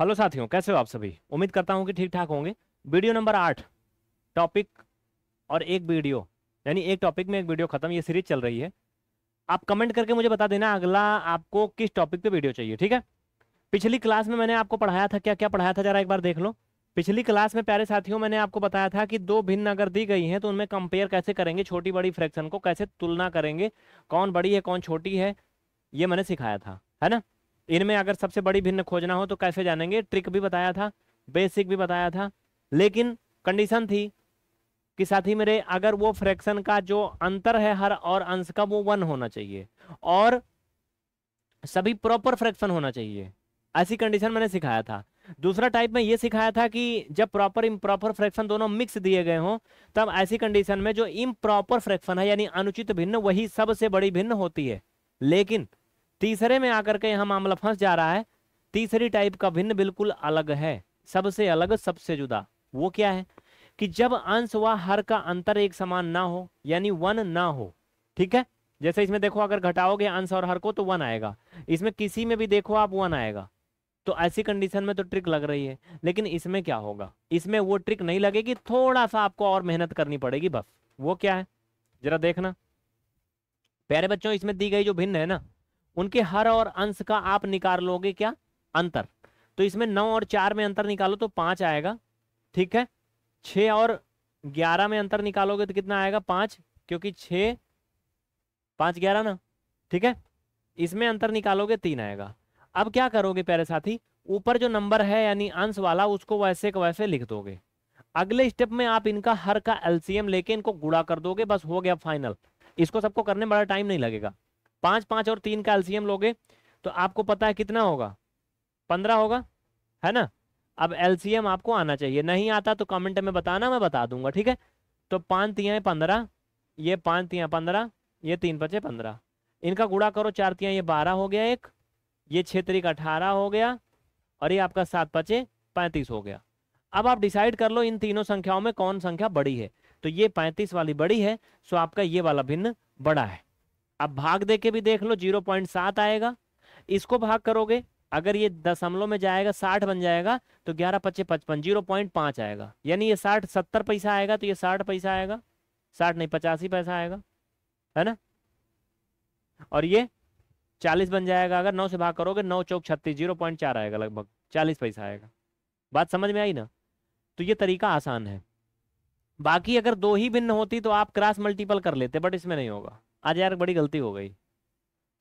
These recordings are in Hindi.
हेलो साथियों कैसे हो आप सभी उम्मीद करता हूँ कि ठीक ठाक होंगे वीडियो नंबर आठ टॉपिक और एक वीडियो यानी एक टॉपिक में एक वीडियो खत्म ये सीरीज चल रही है आप कमेंट करके मुझे बता देना अगला आपको किस टॉपिक पे वीडियो चाहिए ठीक है पिछली क्लास में मैंने आपको पढ़ाया था क्या क्या पढ़ाया था जरा एक बार देख लो पिछली क्लास में प्यारे साथियों मैंने आपको बताया था कि दो भिन्न अगर दी गई हैं तो उनमें कंपेयर कैसे करेंगे छोटी बड़ी फ्रैक्शन को कैसे तुलना करेंगे कौन बड़ी है कौन छोटी है ये मैंने सिखाया था है ना इनमें अगर सबसे बड़ी भिन्न खोजना हो तो कैसे जानेंगे ट्रिक भी बताया था बेसिक भी बताया था लेकिन कंडीशन थी कि साथी मेरे अगर वो फ्रैक्शन का जो अंतर है हर और अंश का वो वन होना चाहिए और सभी प्रॉपर फ्रैक्शन होना चाहिए ऐसी कंडीशन मैंने सिखाया था दूसरा टाइप में ये सिखाया था कि जब प्रॉपर इम्प्रॉपर फ्रैक्शन दोनों मिक्स दिए गए हों तब ऐसी कंडीशन में जो इम्प्रॉपर फ्रैक्शन है यानी अनुचित भिन्न वही सबसे बड़ी भिन्न होती है लेकिन तीसरे में आकर के यहाँ मामला फंस जा रहा है तीसरी टाइप का भिन्न बिल्कुल अलग है सबसे अलग सबसे जुदा वो क्या है कि जब अंश व हर का अंतर एक समान ना हो यानी वन ना हो ठीक है जैसे इसमें देखो अगर घटाओगे अंश और हर को तो वन आएगा इसमें किसी में भी देखो आप वन आएगा तो ऐसी कंडीशन में तो ट्रिक लग रही है लेकिन इसमें क्या होगा इसमें वो ट्रिक नहीं लगेगी थोड़ा सा आपको और मेहनत करनी पड़ेगी बस वो क्या है जरा देखना प्यारे बच्चों इसमें दी गई जो भिन्न है ना उनके हर और अंश का आप निकाल लोगे क्या अंतर तो इसमें नौ और चार में अंतर निकालो तो पांच आएगा ठीक है छ और ग्यारह में अंतर निकालोगे तो कितना आएगा पांच क्योंकि छ पांच ग्यारह ना ठीक है इसमें अंतर निकालोगे तीन आएगा अब क्या करोगे प्यारे साथी ऊपर जो नंबर है यानी अंश वाला उसको वैसे का वैसे लिख दोगे अगले स्टेप में आप इनका हर का एलसीएम लेके इनको गुड़ा कर दोगे बस हो गया फाइनल इसको सबको करने बड़ा टाइम नहीं लगेगा पांच पांच और तीन का एल्सियम लोगे तो आपको पता है कितना होगा पंद्रह होगा है ना अब एल्सियम आपको आना चाहिए नहीं आता तो कमेंट में बताना मैं बता दूंगा ठीक है तो पांच तिया पंद्रह ये पांच तिया पंद्रह ये तीन पचे पंद्रह इनका गुड़ा करो चार तिया ये बारह हो गया एक ये क्षेत्रीय का अठारह हो गया और ये आपका सात पचे पैंतीस हो गया अब आप डिसाइड कर लो इन तीनों संख्याओं में कौन संख्या बड़ी है तो ये पैंतीस वाली बड़ी है सो आपका ये वाला भिन्न बड़ा है अब भाग दे के भी देख लो जीरो पॉइंट सात आएगा इसको भाग करोगे अगर ये दशमलव में जाएगा साठ बन जाएगा तो ग्यारह पच्चे पचपन जीरो पॉइंट पांच आएगा यानी ये साठ सत्तर पैसा आएगा तो ये साठ पैसा आएगा साठ नहीं पचासी पैसा आएगा है ना और ये चालीस बन जाएगा अगर नौ से भाग करोगे नौ चौक छत्तीस जीरो पॉइंट चार आएगा लगभग चालीस पैसा आएगा बात समझ में आई ना तो ये तरीका आसान है बाकी अगर दो ही भिन्न होती तो आप क्रॉस मल्टीपल कर लेते बट इसमें नहीं होगा आज यार बड़ी गलती हो गई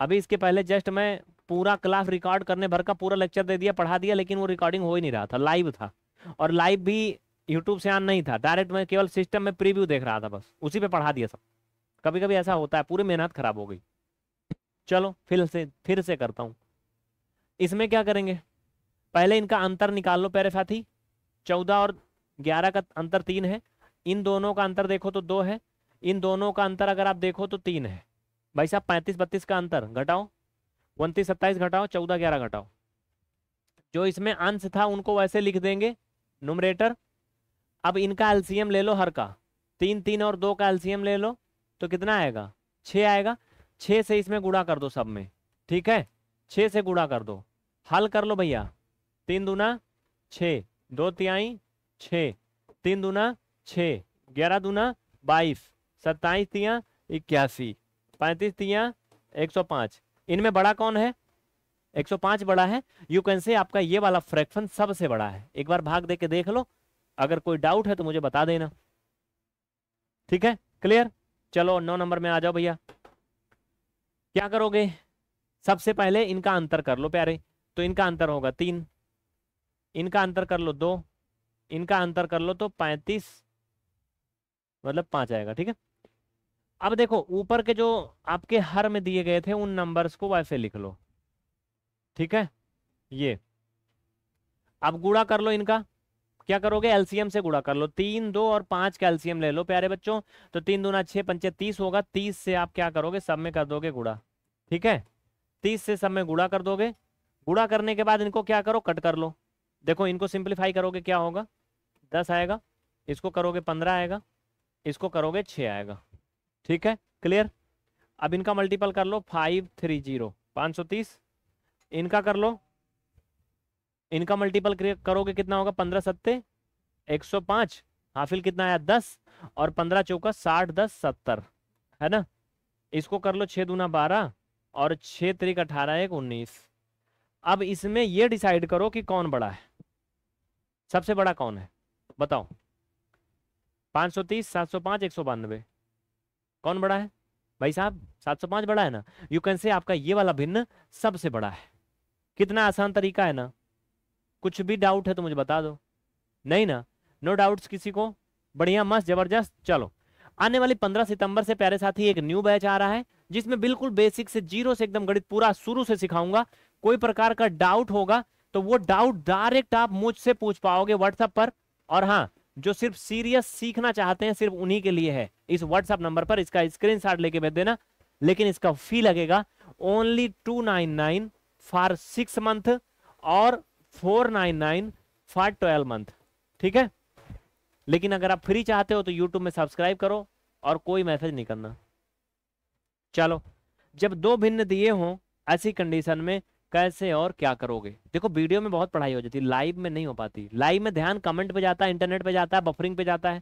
अभी इसके पहले जस्ट मैं पूरा क्लास रिकॉर्ड करने भर का पूरा लेक्चर दे दिया पढ़ा दिया लेकिन वो रिकॉर्डिंग हो ही नहीं रहा था लाइव था और लाइव भी यूट्यूब से ऑन नहीं था डायरेक्ट मैं केवल सिस्टम में प्रीव्यू देख रहा था बस उसी पे पढ़ा दिया सब कभी कभी ऐसा होता है पूरी मेहनत खराब हो गई चलो फिर से फिर से करता हूँ इसमें क्या करेंगे पहले इनका अंतर निकाल लो प्यारे साथी चौदह और ग्यारह का अंतर तीन है इन दोनों का अंतर देखो तो दो है इन दोनों का अंतर अगर आप देखो तो तीन है भाई साहब पैंतीस बत्तीस का अंतर घटाओ उनतीस सत्ताईस घटाओ चौदह ग्यारह घटाओ जो इसमें अंश था उनको वैसे लिख देंगे नुमरेटर अब इनका एल्सियम ले लो हर का तीन तीन और दो का एल्सियम ले लो तो कितना आएगा छ आएगा छ से इसमें गुड़ा कर दो सब में ठीक है छ से गुड़ा कर दो हल कर लो भैया तीन दूना छ दो तिहाई छ तीन दूना छ ग्यारह दूना बाईस सत्ताईस तिया इक्यासी पैंतीस तिया एक सौ पांच इनमें बड़ा कौन है 105 बड़ा है यू कैन से आपका ये वाला फ्रैक्शन सबसे बड़ा है एक बार भाग दे के देख लो अगर कोई डाउट है तो मुझे बता देना ठीक है क्लियर चलो नौ नंबर में आ जाओ भैया क्या करोगे सबसे पहले इनका अंतर कर लो प्यारे तो इनका अंतर होगा तीन इनका अंतर कर लो दो इनका अंतर कर लो तो पैंतीस मतलब पांच आएगा ठीक है अब देखो ऊपर के जो आपके हर में दिए गए थे उन नंबर्स को वैसे लिख लो ठीक है ये अब गुड़ा कर लो इनका क्या करोगे एलसीएम से गुड़ा कर लो तीन दो और पांच का एलसीएम ले लो प्यारे बच्चों तो तीन ना छः पंचे तीस होगा तीस से आप क्या करोगे सब में कर दोगे गुड़ा ठीक है तीस से सब में गुड़ा कर दोगे गुड़ा करने के बाद इनको क्या करो कट कर लो देखो इनको सिंप्लीफाई करोगे क्या होगा दस आएगा इसको करोगे पंद्रह आएगा इसको करोगे छ आएगा ठीक है क्लियर अब इनका मल्टीपल कर लो फाइव थ्री जीरो पांच सौ तीस इनका कर लो इनका मल्टीपल करोगे कितना होगा पंद्रह सत्ते एक सौ पांच हाफिल कितना आया दस और पंद्रह चौका साठ दस सत्तर है ना इसको कर लो छह दूना बारह और छह तरीक अठारह एक उन्नीस अब इसमें ये डिसाइड करो कि कौन बड़ा है सबसे बड़ा कौन है बताओ पांच सौ तीस सात सौ पांच एक सौ बानवे कौन बड़ा है भाई साहब 705 बड़ा है ना यू कैन से आपका ये वाला भिन्न सबसे बड़ा है कितना आसान तरीका है ना कुछ भी डाउट है तो मुझे बता दो नहीं ना नो no किसी को बढ़िया मस्त जबरदस्त चलो आने वाली 15 सितंबर से प्यारे साथी एक न्यू बैच आ रहा है जिसमें बिल्कुल बेसिक से जीरो से एकदम गणित पूरा शुरू से सिखाऊंगा कोई प्रकार का डाउट होगा तो वो डाउट डायरेक्ट आप मुझसे पूछ पाओगे व्हाट्सएप पर और हाँ जो सिर्फ सीरियस सीखना चाहते हैं सिर्फ उन्हीं के लिए है इस व्हाट्सएप नंबर पर इसका स्क्रीन लेके भेज देना लेकिन इसका फी लगेगा only two nine nine for six month और four nine nine for twelve month ठीक है लेकिन अगर आप फ्री चाहते हो तो यूट्यूब में सब्सक्राइब करो और कोई मैसेज नहीं करना चलो जब दो भिन्न दिए हों ऐसी कंडीशन में कैसे और क्या करोगे देखो वीडियो में बहुत पढ़ाई हो जाती है लाइव में नहीं हो पाती लाइव में ध्यान कमेंट पे जाता है इंटरनेट पे जाता है बफरिंग पे जाता है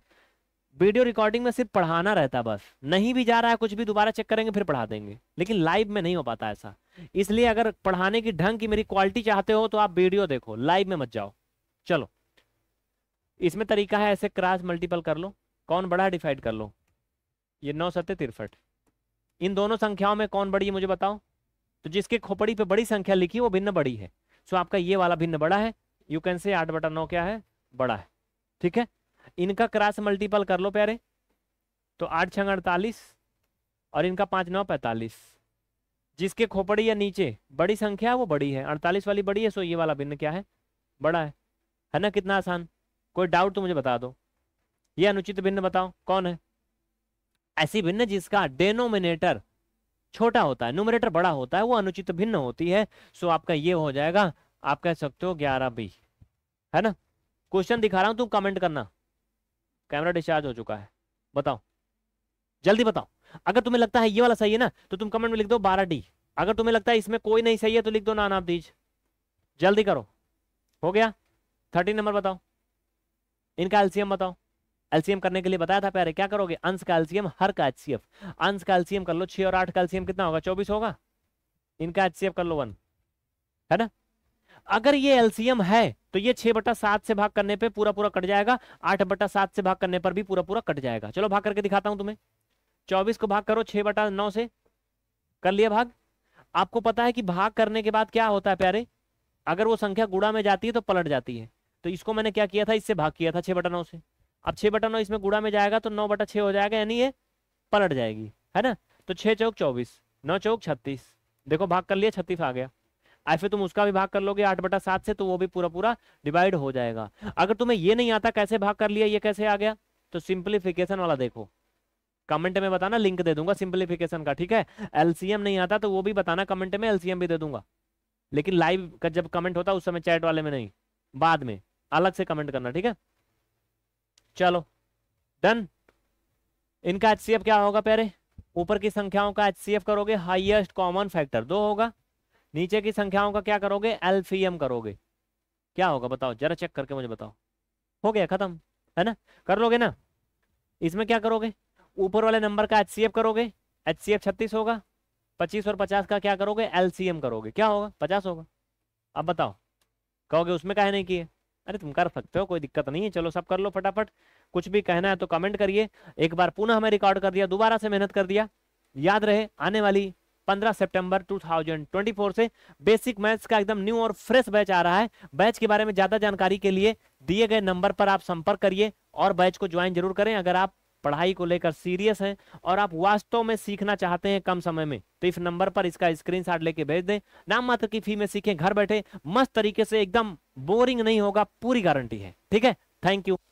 वीडियो रिकॉर्डिंग में सिर्फ पढ़ाना रहता है बस नहीं भी जा रहा है कुछ भी दोबारा चेक करेंगे फिर पढ़ा देंगे लेकिन लाइव में नहीं हो पाता ऐसा इसलिए अगर पढ़ाने की ढंग की मेरी क्वालिटी चाहते हो तो आप वीडियो देखो लाइव में मत जाओ चलो इसमें तरीका है ऐसे क्रास मल्टीपल कर लो कौन बड़ा डिफाइड कर लो ये नौ सत्य तिरफ इन दोनों संख्याओं में कौन बड़ी है मुझे बताओ तो जिसके खोपड़ी पे बड़ी संख्या लिखी वो भिन्न बड़ी है सो आपका ये वाला भिन्न बड़ा है यू कैन से आठ बटा नौ क्या है बड़ा है ठीक है इनका क्रास मल्टीपल कर लो प्यारे तो आठ छंग अड़तालीस और इनका पाँच नौ पैंतालीस जिसके खोपड़ी या नीचे बड़ी संख्या है वो बड़ी है अड़तालीस वाली बड़ी है सो ये वाला भिन्न क्या है बड़ा है है ना कितना आसान कोई डाउट तो मुझे बता दो ये अनुचित भिन्न बताओ कौन है ऐसी भिन्न जिसका डेनोमिनेटर छोटा होता है न्यूमरेटर बड़ा होता है वो अनुचित भिन्न होती है सो आपका ये हो जाएगा आप कह सकते हो ग्यारह बी है ना क्वेश्चन दिखा रहा हूं तुम कमेंट करना कैमरा डिस्चार्ज हो चुका है बताओ जल्दी बताओ अगर तुम्हें लगता है ये वाला सही है ना तो तुम कमेंट में लिख दो बारह डी अगर तुम्हें लगता है इसमें कोई नहीं सही है तो लिख दो ना नाप दीज जल्दी करो हो गया थर्टीन नंबर बताओ इनका एल्सियम बताओ एलसीएम करने के लिए बताया था प्यारे क्या करोगे अंश का एलसीएम हर का एच अंश का एलसीएम कर लो छह और आठ का एलसीएम कितना होगा चौबीस होगा इनका एच कर लो वन है ना अगर ये एलसीएम है तो ये छह बटा सात से भाग करने पे पूरा पूरा कट जाएगा आठ बटा सात से भाग करने पर भी पूरा पूरा कट जाएगा चलो भाग करके दिखाता हूं तुम्हें चौबीस को भाग करो छह बटा नौ से कर लिया भाग आपको पता है कि भाग करने के बाद क्या होता है प्यारे अगर वो संख्या गुड़ा में जाती है तो पलट जाती है तो इसको मैंने क्या किया था इससे भाग किया था छह बटा नौ से अब छह बटा नौ इसमें गुड़ा में जाएगा तो नौ बटा छः हो जाएगा यानी ये पलट जाएगी है ना तो छह चौक चौबीस नौ चौक छत्तीस देखो भाग कर लिया छत्तीस आ गया ऐसे तुम उसका भी भाग कर लोगे आठ बटा सात से तो वो भी पूरा पूरा डिवाइड हो जाएगा अगर तुम्हें ये नहीं आता कैसे भाग कर लिया ये कैसे आ गया तो सिंप्लीफिकेशन वाला देखो कमेंट में बताना लिंक दे दूंगा सिंप्लीफिकेशन का ठीक है एलसीएम नहीं आता तो वो भी बताना कमेंट में एलसीएम भी दे दूंगा लेकिन लाइव का जब कमेंट होता उस समय चैट वाले में नहीं बाद में अलग से कमेंट करना ठीक है चलो डन इनका एच क्या होगा प्यारे ऊपर की संख्याओं का एच करोगे हाईएस्ट कॉमन फैक्टर दो होगा नीचे की संख्याओं का क्या करोगे एल्फीएम करोगे क्या होगा बताओ जरा चेक करके मुझे बताओ हो गया खत्म है ना कर लोगे ना इसमें क्या करोगे ऊपर वाले नंबर का एच करोगे एच सी छत्तीस होगा पच्चीस और पचास का क्या करोगे एल करोगे क्या होगा पचास होगा अब बताओ कहोगे उसमें कहे नहीं किए अरे तुम कर सकते हो कोई दिक्कत नहीं है चलो सब कर लो फटाफट कुछ भी कहना है तो कमेंट करिए एक बार पुनः हमें रिकॉर्ड कर दिया दोबारा से मेहनत कर दिया याद रहे आने वाली 15 सितंबर 2024 से बेसिक मैथ्स का एकदम न्यू और फ्रेश बैच आ रहा है बैच के बारे में ज़्यादा जानकारी के लिए दिए गए नंबर पर आप संपर्क करिए और बैच को ज्वाइन जरूर करें अगर आप पढ़ाई को लेकर सीरियस है और आप वास्तव में सीखना चाहते हैं कम समय में तो इस नंबर पर इसका स्क्रीनशॉट लेके भेज दें नाम मात्र की फी में सीखें घर बैठे मस्त तरीके से एकदम बोरिंग नहीं होगा पूरी गारंटी है ठीक है थैंक यू